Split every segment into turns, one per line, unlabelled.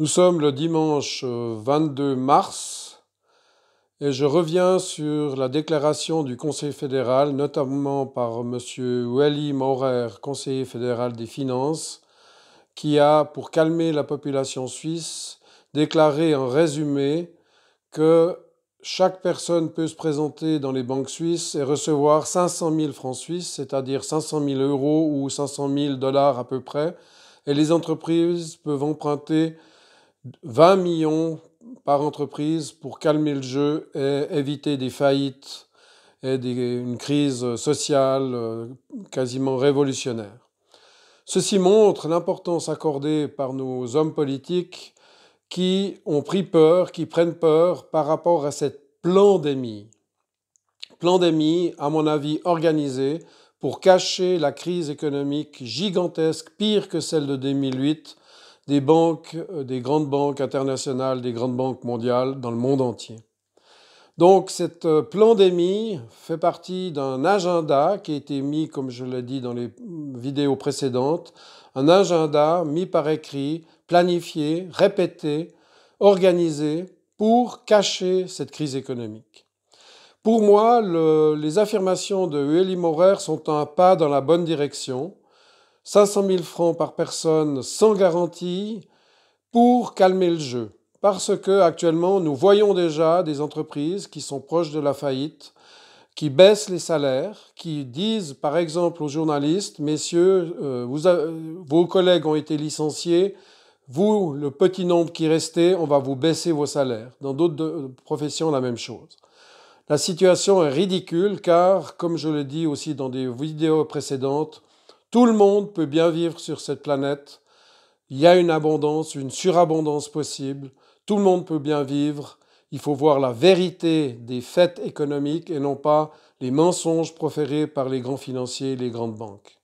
Nous sommes le dimanche 22 euh, mars et je reviens sur la déclaration du Conseil fédéral, notamment par M. Wally Maurer, conseiller fédéral des Finances, qui a, pour calmer la population suisse, déclaré en résumé que chaque personne peut se présenter dans les banques suisses et recevoir 500 000 francs suisses, c'est-à-dire 500 000 euros ou 500 000 dollars à peu près, et les entreprises peuvent emprunter 20 millions par entreprise pour calmer le jeu et éviter des faillites et une crise sociale euh, quasiment révolutionnaire. Ceci montre l'importance accordée par nos hommes politiques qui ont pris peur, qui prennent peur par rapport à cette plan Pandémie, à mon avis, organisée pour cacher la crise économique gigantesque, pire que celle de 2008, des banques, euh, des grandes banques internationales, des grandes banques mondiales dans le monde entier. Donc cette euh, pandémie fait partie d'un agenda qui a été mis, comme je l'ai dit dans les vidéos précédentes, un agenda mis par écrit, planifié, répété, organisé pour cacher cette crise économique. Pour moi, les affirmations de Ueli Maurer sont un pas dans la bonne direction. 500 000 francs par personne sans garantie pour calmer le jeu. Parce que actuellement, nous voyons déjà des entreprises qui sont proches de la faillite, qui baissent les salaires, qui disent par exemple aux journalistes, messieurs, euh, vos collègues ont été licenciés, vous, le petit nombre qui restez, on va vous baisser vos salaires. Dans d'autres euh, professions, la même chose. La situation est ridicule car, comme je le dis aussi dans des vidéos précédentes, tout le monde peut bien vivre sur cette planète. Il y a une abondance, une surabondance possible. Tout le monde peut bien vivre. Il faut voir la vérité des faits économiques et non pas les mensonges proférés par les grands financiers et les grandes banques.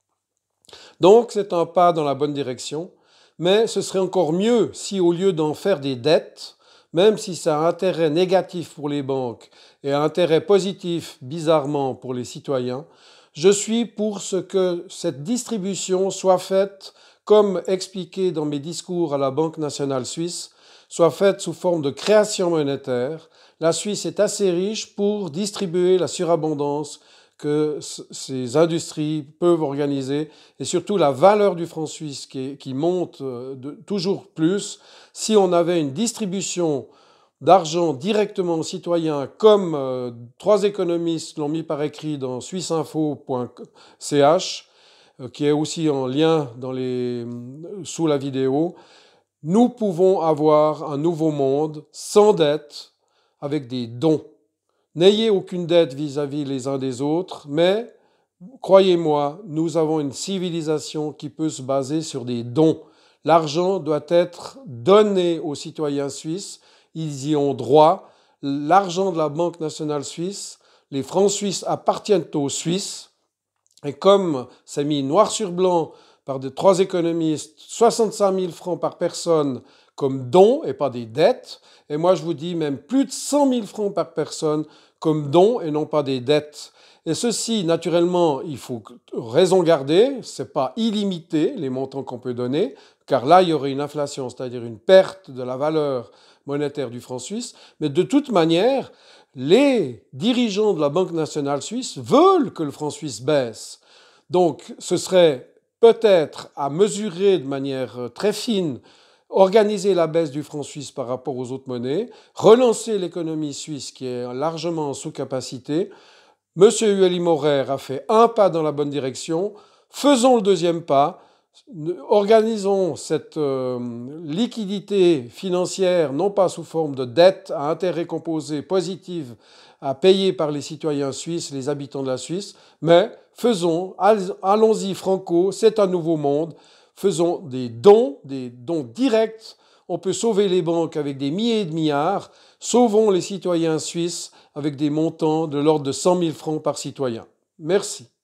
Donc c'est un pas dans la bonne direction, mais ce serait encore mieux si au lieu d'en faire des dettes, même si ça a intérêt négatif pour les banques et intérêt positif bizarrement pour les citoyens, je suis pour ce que cette distribution soit faite, comme expliqué dans mes discours à la Banque nationale suisse, soit faite sous forme de création monétaire. La Suisse est assez riche pour distribuer la surabondance que ces industries peuvent organiser et surtout la valeur du franc suisse qui, monte euh, toujours plus. Si on avait une distribution d'argent directement aux citoyens, comme euh, trois économistes l'ont mis par écrit dans suisseinfo.ch, euh, qui est aussi en lien dans euh, sous la vidéo, nous pouvons avoir un nouveau monde sans dette, avec des dons. N'ayez aucune dette vis à -vis les uns des autres, mais croyez-moi, nous avons une civilisation qui peut se baser sur des dons. L'argent doit être donné aux citoyens suisses ils y ont droit. L'argent de la Banque nationale suisse, les francs suisses appartiennent aux Suisses. Et comme c'est mis noir sur blanc par de trois économistes, 65 000 francs par personne comme don et pas des dettes. Et moi, je vous dis même plus de 100 000 francs par personne comme don et non pas des dettes. Et ceci, naturellement, il faut raison garder, c'est pas illimité les montants qu'on peut donner, car là, il y aurait une inflation, c'est-à-dire une perte de la valeur monétaire du franc suisse, mais de toute manière, les dirigeants de la Banque nationale suisse veulent que le franc suisse baisse. Donc ce serait peut-être à mesurer de manière euh, très fine organiser la baisse du franc suisse par rapport aux autres monnaies, relancer l'économie suisse qui est largement sous-capacité. Monsieur Ueli Morer a fait un pas dans la bonne direction. Faisons le deuxième pas organisons cette euh, liquidité financière non pas sous forme de dette à intérêt composé positif à payer par les citoyens suisses, les habitants de la Suisse, mais faisons, allons-y franco, c'est un nouveau monde, faisons des dons, des dons directs, on peut sauver les banques avec des milliers de milliards, sauvons les citoyens suisses avec des montants de l'ordre de 100 000 francs par citoyen. Merci.